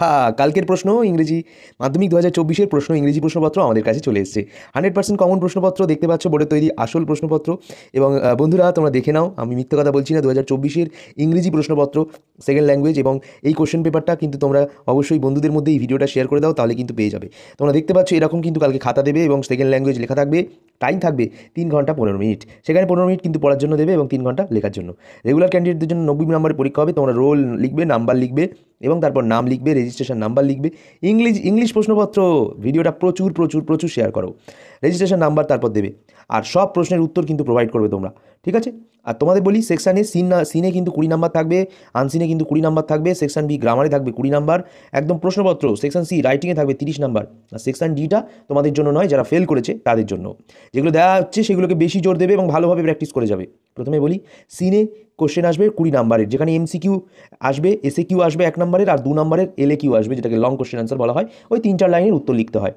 হ্যাঁ কালকের প্রশ্ন ইংরেজি মাধ্যমিক দু হাজার চব্বিশের প্রশ্ন ইংরেজি প্রশ্নপত্র আমাদের কাছে চলে এসেছে হান্ড্রেড পার্সেন্ট কমন প্রশ্নপত্র দেখতে পাচ্ছ বোর্ডের তৈরি আসল প্রশ্নপত্র এবং বন্ধুরা তোমরা দেখে নাও আমি মিথ্যে কথা বলছি না দু হাজার চব্বিশের ইংরেজি প্রশ্নপত্র সেকেন্ড ল্যাঙ্গুয়েজ এবং এই কোয়েশ্চেন পেপারটা কিন্তু তোমরা অবশ্যই বন্ধুদের মধ্যে এই ভিডিওটা শেয়ার করে দাও তাহলে কিন্তু পেয়ে যাবে তোমরা দেখতে পাচ্ছ এরকম কিন্তু কালকে খাতা দেবে এবং সেকেন্ড ল্যাঙ্গুয়েজ লেখা থাকবে টাইম থাকবে তিন ঘন্টা পনেরো মিনিট সেখানে পনেরো মিনিট কিন্তু পড়ার জন্য দেবে এবং তিন ঘন্টা লেখার জন্য রেগুলার ক্যান্ডিডেটদের জন্য নব্বই নম্বরের পরীক্ষা হবে তোমরা রোল লিখবে নাম্বার লিখবে এবং তারপর নাম লিখবে রেজিস্ট্রেশন নাম্বার লিখবে ইংলিশ ইংলিশ প্রশ্নপত্র ভিডিওটা প্রচুর প্রচুর প্রচুর শেয়ার করো রেজিস্ট্রেশন নাম্বার তারপর দেবে আর সব প্রশ্নের উত্তর কিন্তু প্রোভাইড করবে তোমরা ঠিক আছে আর তোমাদের বলি সেকশানে সিন না সিনে কিন্তু কুড়ি নাম্বার থাকবে আনসিনে কিন্তু কুড়ি নাম্বার থাকবে সেকশান বি গ্রামারে থাকবে কুড়ি নাম্বার একদম প্রশ্নপত্র সেকশান সি রাইটিংয়ে থাকবে তিরিশ নাম্বার আর সেকশান ডিটা তোমাদের জন্য নয় যারা ফেল করেছে তাদের জন্য যেগুলো দেওয়া হচ্ছে সেগুলোকে বেশি জোর দেবে এবং ভালোভাবে প্র্যাকটিস করে যাবে প্রথমে বলি সিনে কোশ্চেন আসবে কুড়ি নাম্বারের যেখানে এমসিকিউ আসবে এসে কিউ আসবে এক নম্বরের আর দু নাম্বারের এলে কিউ আসবে যেটাকে লং কোশ্চেন আনসার বলা হয় ওই তিন চার লাইনের উত্তর লিখতে হয়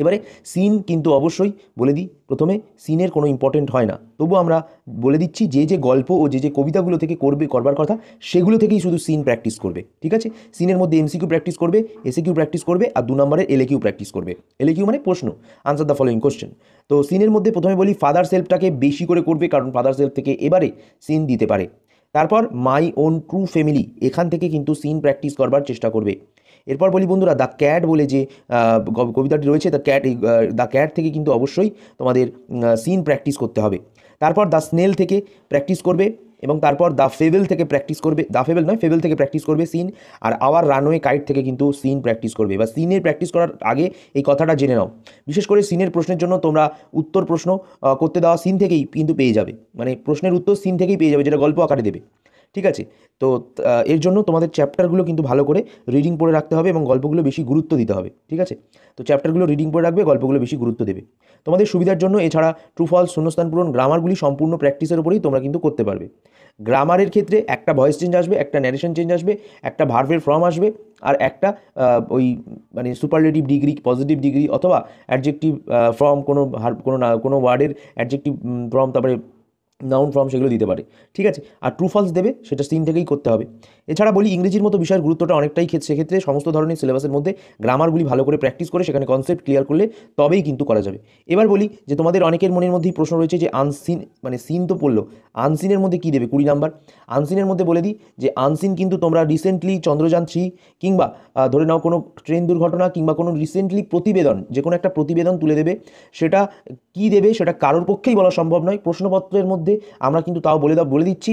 এবারে সিন কিন্তু অবশ্যই বলে দিই প্রথমে সিনের কোনো ইম্পর্টেন্ট হয় না তবু আমরা বলে দিচ্ছি যে যে গল্প ও যে যে কবিতাগুলো থেকে করবে করবার কথা সেগুলো থেকেই শুধু সিন প্র্যাকটিস করবে ঠিক আছে সিনের মধ্যে এমসিকিউ প্র্যাকটিস করবে কিউ প্র্যাকটিস করবে আর দু নম্বরের কিউ প্র্যাকটিস করবে কিউ মানে প্রশ্ন আনসার দ্য ফলোয়িং কোশ্চেন তো সিনের মধ্যে প্রথমে বলি ফাদার সেলফটাকে বেশি করে করবে কারণ ফাদার সেলফ থেকে এবারে সিন দিতে পারে তারপর মাই ওন ট্রু ফ্যামিলি এখান থেকে কিন্তু সিন প্র্যাকটিস করবার চেষ্টা করবে এরপর বলি বন্ধুরা দ্য ক্যাট বলে যে কবিতাটি রয়েছে দ্য ক্যাট দ্য ক্যাট থেকে কিন্তু অবশ্যই তোমাদের সিন প্র্যাকটিস করতে হবে তারপর দ্য স্নেল থেকে প্র্যাকটিস করবে এবং তারপর দ্য ফেভেল থেকে প্র্যাকটিস করবে দ্য ফেভেল নয় ফেভেল থেকে প্র্যাকটিস করবে সিন আর আওয়ার রানওয়ে কাইট থেকে কিন্তু সিন প্র্যাকটিস করবে বা সিনের প্র্যাকটিস করার আগে এই কথাটা জেনে নাও বিশেষ করে সিনের প্রশ্নের জন্য তোমরা উত্তর প্রশ্ন করতে দেওয়া সিন থেকেই কিন্তু পেয়ে যাবে মানে প্রশ্নের উত্তর সিন থেকেই পেয়ে যাবে যেটা গল্প আকারে দেবে ঠিক আছে তো এর জন্য তোমাদের চ্যাপ্টারগুলো কিন্তু ভালো করে রিডিং পড়ে রাখতে হবে এবং গল্পগুলো বেশি গুরুত্ব দিতে হবে ঠিক আছে তো চ্যাপ্টারগুলো রিডিং পড়ে রাখবে গল্পগুলো বেশি গুরুত্ব দেবে তোমাদের সুবিধার জন্য এছাড়া ট্রুফল শূন্যস্থান পূরণ গ্রামারগুলি সম্পূর্ণ প্র্যাকটিসের উপরেই তোমরা কিন্তু করতে পারবে গ্রামারের ক্ষেত্রে একটা ভয়েস চেঞ্জ আসবে একটা ন্যারেশন চেঞ্জ আসবে একটা ভার্ভের ফর্ম আসবে আর একটা ওই মানে সুপারলেটিভ ডিগ্রি পজিটিভ ডিগ্রি অথবা অ্যাডজেক্টিভ ফর্ম কোনো কোনো না কোনো ওয়ার্ডের অ্যাডজেক্টিভ ফর্ম তারপরে নাউন ফর্ম সেগুলো দিতে পারে ঠিক আছে আর ট্রু ফলস দেবে সেটা সিন থেকেই করতে হবে এছাড়া বলি ইংরেজির মতো বিষয়ের গুরুত্বটা অনেকটাই ক্ষেত্রে সেক্ষেত্রে সমস্ত ধরনের সিলেবাসের মধ্যে গ্রামারগুলি ভালো করে প্র্যাকটিস করে সেখানে কনসেপ্ট ক্লিয়ার করলে তবেই কিন্তু করা যাবে এবার বলি যে তোমাদের অনেকের মনের মধ্যেই প্রশ্ন রয়েছে যে আনসিন মানে সিন তো পড়লো আনসিনের মধ্যে কী দেবে কুড়ি নাম্বার আনসিনের মধ্যে বলে দিই যে আনসিন কিন্তু তোমরা রিসেন্টলি চন্দ্রযান থ্রি কিংবা ধরে নাও কোনো ট্রেন দুর্ঘটনা কিংবা কোনো রিসেন্টলি প্রতিবেদন যে কোনো একটা প্রতিবেদন তুলে দেবে সেটা কী দেবে সেটা কারোর পক্ষেই বলা সম্ভব নয় প্রশ্নপত্রের মধ্যে আমরা কিন্তু তাও বলে দাও বলে দিচ্ছি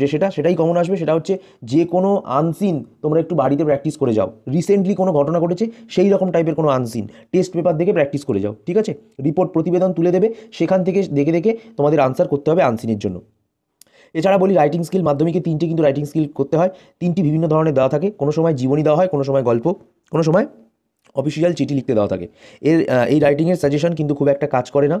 যে সেটা সেটাই কমন আসবে সেটা হচ্ছে যে কোনো আনসিন তোমরা একটু বাড়িতে প্র্যাকটিস করে যাও রিসেন্টলি কোনো ঘটনা ঘটেছে সেই রকম টাইপের কোনো আনসিন টেস্ট পেপার দেখে প্র্যাকটিস করে যাও ঠিক আছে রিপোর্ট প্রতিবেদন তুলে দেবে সেখান থেকে দেখে দেখে তোমাদের আনসার করতে হবে আনসিনের জন্য এছাড়া বলি রাইটিং স্কিল মাধ্যমিকে তিনটি কিন্তু রাইটিং স্কিল করতে হয় তিনটি বিভিন্ন ধরনের দেওয়া থাকে কোনো সময় জীবনী দেওয়া হয় কোনো সময় গল্প কোনো সময় অফিসিয়াল চিঠি লিখতে দেওয়া থাকে এর এই রাইটিংয়ের সাজেশন কিন্তু খুব একটা কাজ করে না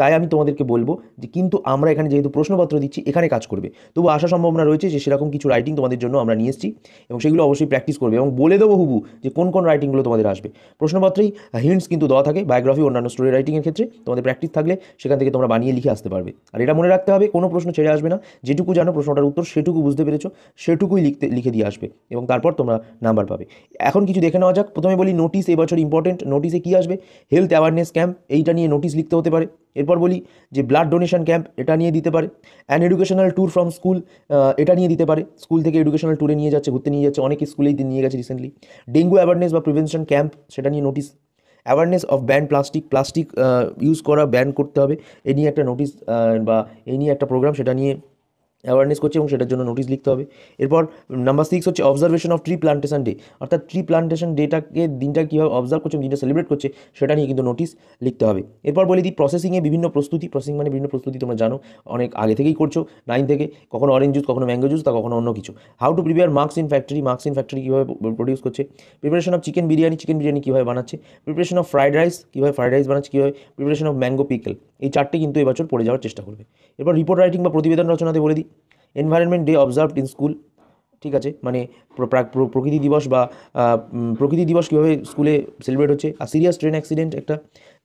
তাই আমি তোমাদেরকে বলবো যে কিন্তু আমরা এখানে যেহেতু প্রশ্নপত্র দিচ্ছি এখানে কাজ করবে তবু আশা সম্ভাবনা রয়েছে যে সেরকম কিছু রাইটিং তোমাদের জন্য আমরা নিয়ে এসেছি এবং সেগুলো অবশ্যই প্র্যাকটিস করবে এবং বলে দেবো হুবু যে কোন কোন রাইটিংগুলো তোমাদের আসবে প্রশ্নপত্রেই হিন্টস কিন্তু দেওয়া থাকে বায়োগ্রাফি অন্যান্য স্টোরি রাইটিংয়ের ক্ষেত্রে তোমাদের প্র্যাকটিস থাকলে সেখান থেকে তোমরা বানিয়ে লিখে আসতে পারবে আর এটা মনে রাখতে হবে কোনো প্রশ্ন ছেড়ে আসবে না যেটুকু জানো প্রশ্নটার উত্তর সেটুকু বুঝতে পেরেছো সেটুকুই লিখতে লিখে দিয়ে আসবে এবং তারপর তোমরা নাম্বার পাবে এখন কিছু দেখে নেওয়া যাক প্রথমে বলি নোটিস এবছর ইম্পর্টেন্ট নোটিসে কী আসবে হেলথ অ্যাওয়ারনেস ক্যাম্প এইটা নিয়ে নোটিস লিখতে হতে পারে এরপর বলি যে ব্লাড ডোনেশন ক্যাম্প এটা নিয়ে দিতে পারে and educational tour from school এটা নিয়ে দিতে পারে স্কুল থেকে এডুকেশনাল ট্যুরে নিয়ে যাচ্ছে ঘুরতে নিয়ে যাচ্ছে অনেক স্কুলেই নিয়ে গেছে রিসেন্টলি ডেঙ্গু অ্যাওয়ারনেস বা প্রিভেনশন ক্যাম্প সেটা নিয়ে notice awareness of band plastic plastic use করা ব্যান করতে হবে এ নিয়ে একটা নোটিস বা এ নিয়ে একটা প্রোগ্রাম সেটা নিয়ে অ্যাওয়ারনেস করছে এবং সেটার জন্য নোটিশ লিখতে হবে এরপর নাম্বার সিক্স হচ্ছে observation of tree plantation day অর্থাৎ ট্রি প্লান্টেশন ডেটাকে দিনটা কীভাবে অবজার্ভ করছে দিনটা সেলিব্রেট করছে সেটা নিয়ে কিন্তু নোটিশ লিখতে হবে এরপর বলি দিই প্রসেসিংয়ে বিভিন্ন প্রস্তুতি প্রসেসিং মানে বিভিন্ন প্রস্তুতি তোমরা জানো অনেক আগে থেকেই করছো নাইন থেকে কখনো অরেঞ্জ জুস কখনো ম্যাঙ্গো জুস তা কখনো অন্য কিছু how to prepare marks in factory marks in factory কীভাবে প্রডিউস করছে preparation of chicken biryani chicken biryani কীভাবে বানাচ্ছে প্রিপারেশন অফ ফ্রাইড রাইস কীভাবে ফ্রাইড রাইস বানাচ্ছে কীভাবে প্রিপারেশন অফ ম্যাঙ্গো পিকেল এই চারটে কিন্তু এবছর পড়ে যাওয়ার চেষ্টা করবে এরপর রিপোর্ট রাইটিং বা প্রতিবেদন রচনাতে বলে দিই environment day observed in school ঠিক আছে মানে প্রকৃতি দিবস বা প্রকৃতি দিবস কীভাবে স্কুলে সেলিব্রেট হচ্ছে আর সিরিয়াস ট্রেন অ্যাক্সিডেন্ট একটা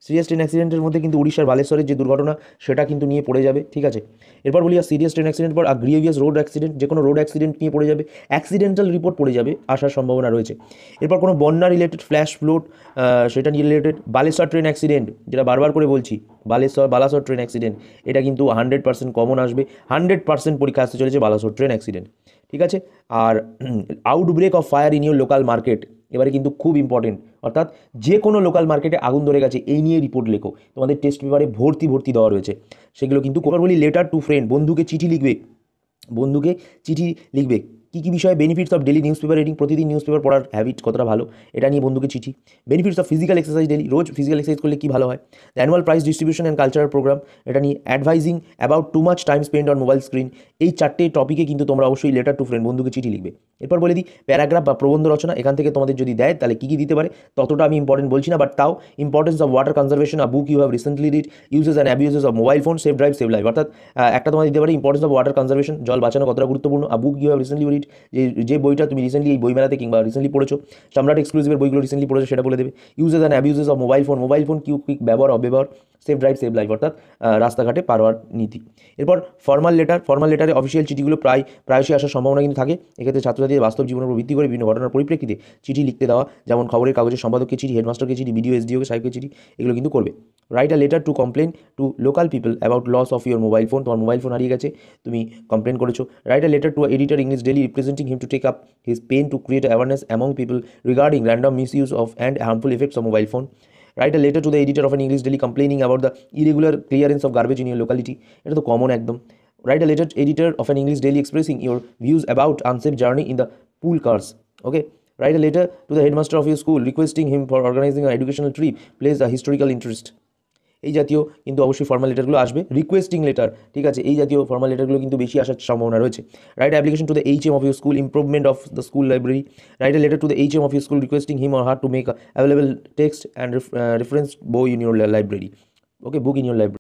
সিরিয়াস ট্রেন অ্যাক্সিডেন্টের মধ্যে কিন্তু উড়িষ্যার বালেশ্বরের যে দুর্ঘটনা সেটা কিন্তু নিয়ে পড়ে যাবে ঠিক আছে এরপর বলি আর সিরিয়াস ট্রেন অ্যাক্সিডেন্ট পর আর গ্রিভিয়াস রোড অ্যাক্সিডেন্ট যে কোনো রোড অ্যাক্সিডেন্ট নিয়ে পড়ে যাবে অ্যাক্সিডেন্টাল রিপোর্ট পড়ে যাবে আসার সম্ভাবনা রয়েছে এরপর কোনো বন্যা রিলেটেড ফ্ল্যাশ ফ্লোট সেটা নিয়ে রিলেটেড বালেশ্বর ট্রেন অ্যাক্সিডেন্ট যেটা বারবার করে বলছি বালেশ্বর বালাসর ট্রেন অ্যাক্সিডেন্ট এটা কিন্তু হান্ড্রেড পার্সেন্ট কমন আসবে হান্ড্রেড পার্সেন্ট পরীক্ষা আসতে চলেছে বালাসর ট্রেন অ্যাক্সিডেন্ট ঠিক আছে আর outbreak of fire in your local market এবারে কিন্তু খুব ইম্পর্টেন্ট অর্থাৎ যে কোনো লোকাল মার্কেটে আগুন ধরে গেছে এই নিয়ে রিপোর্ট লেখো তোমাদের টেস্ট পেপারে ভর্তি ভর্তি দেওয়া রয়েছে সেগুলো কিন্তু কোনো বলি লেটার টু ফ্রেন্ড বন্ধুকে চিঠি লিখবে বন্ধুকে চিঠি লিখবে কী কী বিষয়ে benefits of daily newspaper reading প্রতিদিন নিউজ পেপার পড়ার হ্যাবিট কতটা ভালো এটা নিয়ে বন্ধুকে চিঠি benefits of physical exercise daily রোজ ফিজিক্যাল এক্সারসাইজ করলে কী ভালো হয় the annual prize distribution and cultural programme এটা নিয়ে advising about too much time spend on mobile screen এই চারটে টপিকে কিন্তু তোমরা অবশ্যই লেটার টু ফ্রেন্ড বন্ধুকে চিঠি লিখবে এরপর বলে দিই প্যারাগ্রাফ বা প্রবন্ধ রচনা এখান থেকে তোমাদের যদি দেয় তাহলে কী কী দিতে পারে ততটা আমি ইম্পর্টেন্ট বলছি না বাট তাও importance of water conservation a book you have recently read uses and abuses of mobile phone safe drive save life অর্থাৎ একটা তোমার দিতে পারে ইম্পর্টেন্স অফ ওয়াটার কনজারভেশন জল বাঁচানো কতটা গুরুত্বপূর্ণ a book you have recently বইয়ের যে যে বইটা তুমি রিসেন্টলি এই বইমেলাতে কিংবা রিসেন্টলি পড়েছো সম্রাট এক্সক্লুসিভের বইগুলো রিসেন্টলি পড়েছো সেটা বলে দেবে uses and abuses of mobile phone mobile phone কিউ ব্যবহার অব্যবহার সেফ ড্রাইভ সেভ লাইফ অর্থাৎ রাস্তাঘাটে পারওয়ার নীতি এরপর ফর্মাল লেটার ফর্মাল লেটারে অফিসিয়াল চিঠিগুলো প্রায় প্রায়শই আসার সম্ভাবনা কিন্তু থাকে এক্ষেত্রে ছাত্রছাত্রীদের বাস্তব জীবনের উপর ভিত্তি করে বিভিন্ন ঘটনার পরিপ্রেক্ষিতে চিঠি লিখতে দেওয়া যেমন খবরের কাগজের সম্পাদককে চিঠি হেডমাস্টারকে চিঠি বিডিও এসডিওকে সাহেবকে চিঠি এগুলো কিন্তু করবে write a letter to complain to local people about loss of your mobile phone তোমার মোবাইল ফোন হারিয়ে গেছে তুমি কমপ্লেন করেছো write a letter to editor English daily representing him to take up his pen to create awareness among people regarding random misuse of and harmful effects of mobile phone write a letter to the editor of an English daily complaining about the irregular clearance of garbage in your locality. It is the common act. Write a letter to editor of an English daily expressing your views about unsafe journey in the pool cars. Okay. Write a letter to the headmaster of your school requesting him for organizing an educational trip place a historical interest. এই জাতীয় কিন্তু অবশ্যই formal লেটারগুলো আসবে requesting letter ঠিক আছে এই জাতীয় formal লেটারগুলো কিন্তু বেশি আসার সম্ভাবনা রয়েছে write application to the H M of you school improvement of the school library write a letter to the H M of you school requesting him or her to make available text and reference বই in your library okay book in your library